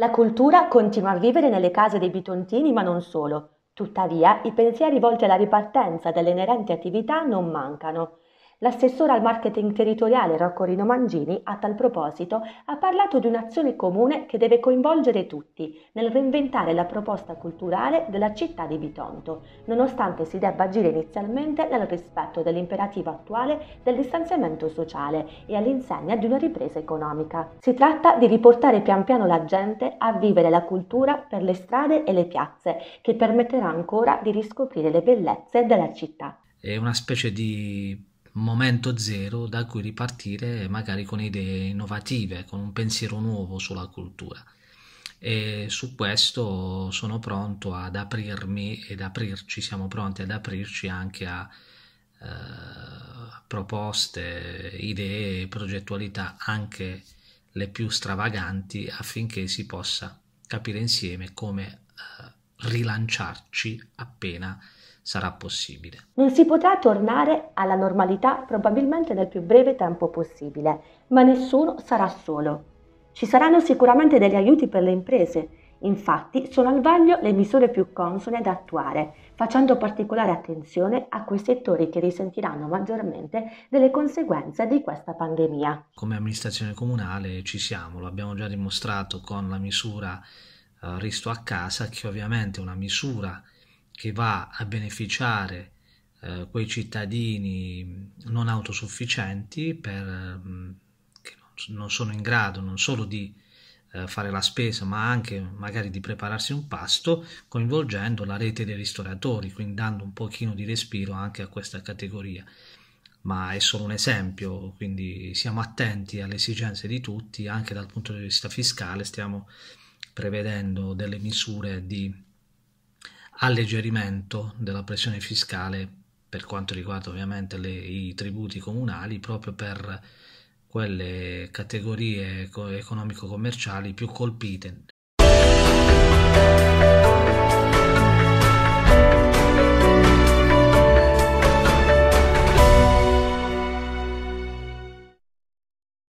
La cultura continua a vivere nelle case dei bitontini, ma non solo. Tuttavia, i pensieri volti alla ripartenza delle inerenti attività non mancano. L'assessore al marketing territoriale Rocco Rino Mangini, a tal proposito, ha parlato di un'azione comune che deve coinvolgere tutti nel reinventare la proposta culturale della città di Bitonto, nonostante si debba agire inizialmente nel rispetto dell'imperativo attuale del distanziamento sociale e all'insegna di una ripresa economica. Si tratta di riportare pian piano la gente a vivere la cultura per le strade e le piazze, che permetterà ancora di riscoprire le bellezze della città. È una specie di momento zero da cui ripartire magari con idee innovative, con un pensiero nuovo sulla cultura. E su questo sono pronto ad aprirmi ed aprirci, siamo pronti ad aprirci anche a eh, proposte, idee, progettualità anche le più stravaganti affinché si possa capire insieme come eh, rilanciarci appena sarà possibile. Non si potrà tornare alla normalità probabilmente nel più breve tempo possibile, ma nessuno sarà solo. Ci saranno sicuramente degli aiuti per le imprese, infatti sono al vaglio le misure più consone da attuare, facendo particolare attenzione a quei settori che risentiranno maggiormente delle conseguenze di questa pandemia. Come amministrazione comunale ci siamo, lo abbiamo già dimostrato con la misura eh, Risto a casa, che ovviamente è una misura che va a beneficiare eh, quei cittadini non autosufficienti per, che non sono in grado non solo di eh, fare la spesa ma anche magari di prepararsi un pasto coinvolgendo la rete dei ristoratori quindi dando un pochino di respiro anche a questa categoria ma è solo un esempio, quindi siamo attenti alle esigenze di tutti, anche dal punto di vista fiscale stiamo prevedendo delle misure di alleggerimento della pressione fiscale per quanto riguarda ovviamente le, i tributi comunali proprio per quelle categorie economico-commerciali più colpite